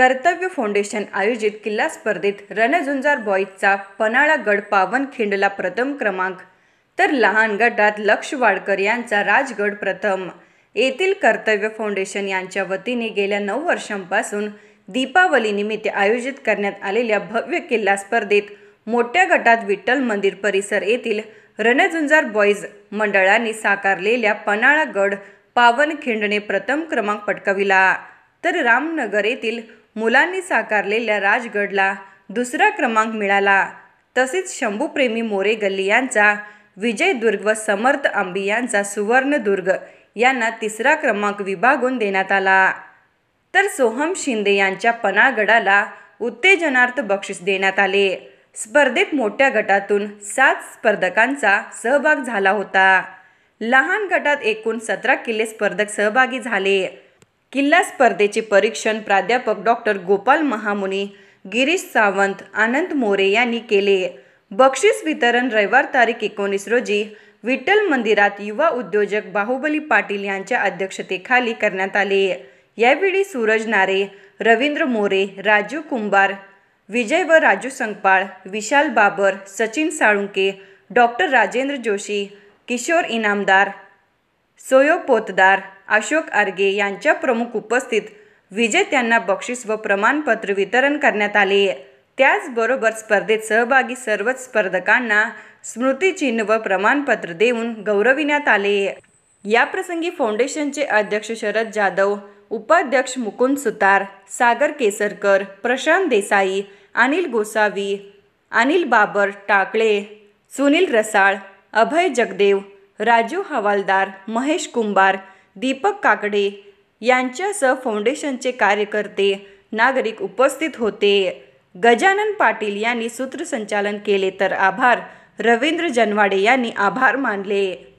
कर्तव्य फाउंडेशन आयोजित किल्ला स्पर्धेत रणझुंजार बॉईजचा पनाळा गड पावनखिंडला प्रथम क्रमांक तर लहान गटात लक्ष वाडकर यांचा राजगड प्रथम येथील कर्तव्य फाउंडेशन यांच्या वतीने गेल्या नऊ वर्षांपासून दीपावली निमित्त आयोजित करण्यात आलेल्या भव्य किल्ला स्पर्धेत मोठ्या गटात विठ्ठल मंदिर परिसर येथील रणझुंजार बॉईज मंडळाने साकारलेल्या पनाळा गड पावनखिंडने प्रथम क्रमांक पटकाविला तर रामनगर येथील मुलांनी साकारलेल्या राजगडला दुसरा क्रमांक मिळाला तसेच शंभूप्रेमी मोरे गल्ली यांचा विजयदुर्ग व समर्थ आंबी यांचा सुवर्णदुर्ग यांना तिसरा क्रमांक विभागून देण्यात आला तर सोहम शिंदे यांच्या पनागडाला उत्तेजनार्थ बक्षीस देण्यात आले स्पर्धेत मोठ्या गटातून सात स्पर्धकांचा सहभाग झाला होता लहान गटात एकूण सतरा किल्ले स्पर्धक सहभागी झाले किल्ला स्पर्धेचे परीक्षण प्राध्यापक डॉक्टर गोपाल महामुनी गिरीश सावंत आनंद मोरे यांनी केले बक्षीस वितरण रविवार तारीख एकोणीस रोजी विठ्ठल मंदिरात युवा उद्योजक बाहुबली पाटील यांच्या अध्यक्षतेखाली करण्यात आले यावेळी सूरज नारे रवींद्र मोरे राजू कुंभार विजय व राजू संगपाळ विशाल बाबर सचिन साळुंके डॉक्टर राजेंद्र जोशी किशोर इनामदार सोयो पोतदार अशोक आर्गे यांच्या प्रमुख उपस्थित विजेत्यांना बक्षीस व प्रमाणपत्र वितरण करण्यात आले त्याचबरोबर स्पर्धेत सहभागी सर्वच स्पर्धकांना स्मृतिचिन्ह व प्रमाणपत्र देऊन गौरविण्यात आले याप्रसंगी फाउंडेशनचे अध्यक्ष शरद जाधव उपाध्यक्ष मुकुंद सुतार सागर केसरकर प्रशांत देसाई अनिल गोसावी अनिल बाबर टाकळे सुनील रसाळ अभय जगदेव राजू हवालदार महेश कुंभार दीपक काकडे यांच्यासह फाउंडेशनचे कार्यकर्ते नागरिक उपस्थित होते गजानन पाटील यांनी सूत्रसंचालन केले तर आभार रवींद्र जनवाडे यांनी आभार मानले